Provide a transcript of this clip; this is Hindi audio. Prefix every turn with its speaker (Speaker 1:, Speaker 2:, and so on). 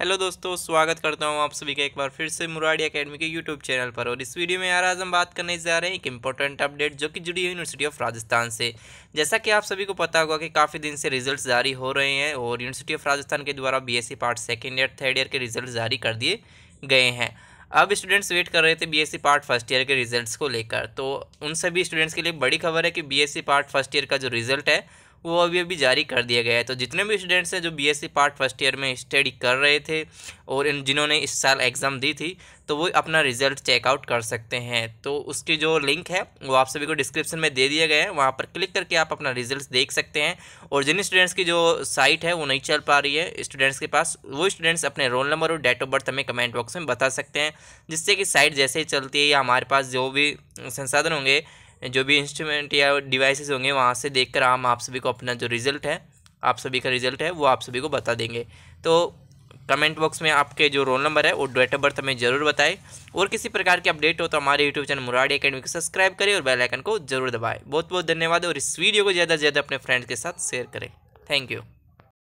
Speaker 1: हेलो दोस्तों स्वागत करता हूं आप सभी का एक बार फिर से मुराडी एकेडमी के यूट्यूब चैनल पर और इस वीडियो में यार आज हम बात करने जा रहे हैं एक इम्पोर्टेंट अपडेट जो कि जुड़ी है यूनिवर्सिटी ऑफ राजस्थान से जैसा कि आप सभी को पता होगा कि काफ़ी दिन से रिजल्ट जारी हो रहे हैं और यूनिवर्सिटी ऑफ राजस्थान के द्वारा B e part second year third year के रिजल्ट जारी कर दिए गए हैं अब स्टूडेंट्स वेट कर रहे थे BSc e part first year के रिजल्ट्स को लेकर तो उन सभी स्टूडेंट्स के लिए बड़ी खबर है कि BSc e part first year का जो रिजल्ट है वो अभी अभी जारी कर दिया गया है तो जितने भी स्टूडेंट्स हैं जो बीएससी पार्ट फर्स्ट ईयर में स्टडी कर रहे थे और इन जिन्होंने इस साल एग्ज़ाम दी थी तो वो अपना रिजल्ट चेकआउट कर सकते हैं तो उसकी जो लिंक है वो आप सभी को डिस्क्रिप्शन में दे दिया गया है वहाँ पर क्लिक करके आप अपना रिजल्ट देख सकते हैं और जिन स्टूडेंट्स की जो साइट है वो नहीं चल पा रही है स्टूडेंट्स के पास वो स्टूडेंट्स अपने रोल नंबर और डेट ऑफ बर्थ हमें कमेंट बॉक्स में बता सकते हैं जिससे कि साइट जैसे ही चलती है या हमारे पास जो भी संसाधन होंगे जो भी इंस्ट्रूमेंट या डिवाइसेस होंगे वहाँ से देखकर हम आप सभी को अपना जो रिज़ल्ट है आप सभी का रिज़ल्ट है वो आप सभी को बता देंगे तो कमेंट बॉक्स में आपके जो रोल नंबर है वो डेट ऑफ बर्थ हमें ज़रूर बताएं और किसी प्रकार की अपडेट हो तो हमारे यूट्यूब चैनल मुराडी अकेडमी को सब्सक्राइब करें और बेलाइकन को जरूर दबाएँ बहुत बहुत धन्यवाद और इस वीडियो को ज़्यादा से ज़्यादा अपने फ्रेंड्स के साथ शेयर करें थैंक यू